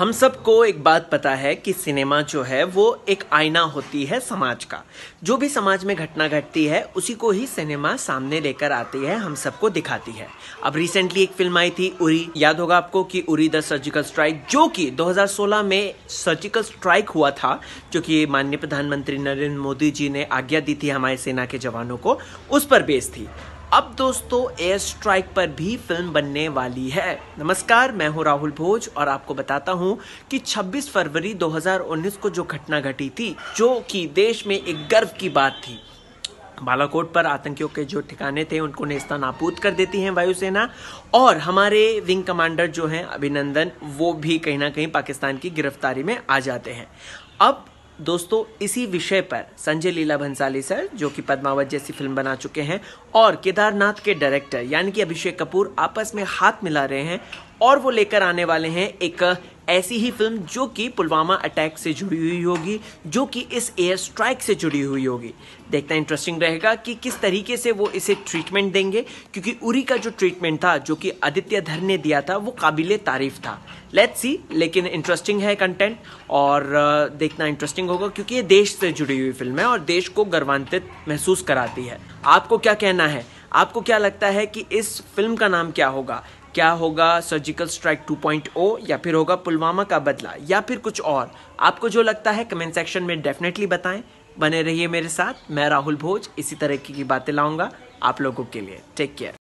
हम सबको एक बात पता है कि सिनेमा जो है वो एक आईना होती है समाज का जो भी समाज में घटना घटती है उसी को ही सिनेमा सामने लेकर आती है हम सबको दिखाती है अब रिसेंटली एक फिल्म आई थी उरी याद होगा आपको कि उरी द सर्जिकल स्ट्राइक जो कि 2016 में सर्जिकल स्ट्राइक हुआ था जो कि माननीय प्रधानमंत्री नरेंद्र मोदी जी ने आज्ञा दी थी हमारे सेना के जवानों को उस पर बेस थी अब दोस्तों एयर स्ट्राइक पर भी फिल्म बनने वाली है नमस्कार मैं हूं राहुल भोज और आपको बताता हूं कि 26 फरवरी 2019 को जो घटना घटी थी जो कि देश में एक गर्व की बात थी बालाकोट पर आतंकियों के जो ठिकाने थे उनको नेस्ता नापूद कर देती है वायुसेना और हमारे विंग कमांडर जो हैं अभिनंदन वो भी कहीं ना कहीं पाकिस्तान की गिरफ्तारी में आ जाते हैं अब दोस्तों इसी विषय पर संजय लीला भंसाली सर जो कि पद्मावत जैसी फिल्म बना चुके हैं और केदारनाथ के डायरेक्टर यानी कि अभिषेक कपूर आपस में हाथ मिला रहे हैं और वो लेकर आने वाले हैं एक ऐसी ही फिल्म जो कि पुलवामा अटैक से जुड़ी हुई होगी जो कि इस एयर स्ट्राइक से जुड़ी हुई होगी देखना इंटरेस्टिंग रहेगा कि किस तरीके से वो इसे ट्रीटमेंट देंगे क्योंकि उरी का जो ट्रीटमेंट था जो कि आदित्य धर ने दिया था वो काबिल तारीफ था लेट्स सी लेकिन इंटरेस्टिंग है कंटेंट और देखना इंटरेस्टिंग होगा क्योंकि ये देश से जुड़ी हुई फिल्म है और देश को गर्वान्वित महसूस कराती है आपको क्या कहना है आपको क्या लगता है कि इस फिल्म का नाम क्या होगा क्या होगा सर्जिकल स्ट्राइक 2.0 या फिर होगा पुलवामा का बदला या फिर कुछ और आपको जो लगता है कमेंट सेक्शन में डेफिनेटली बताएं बने रहिए मेरे साथ मैं राहुल भोज इसी तरह की बातें लाऊंगा आप लोगों के लिए टेक केयर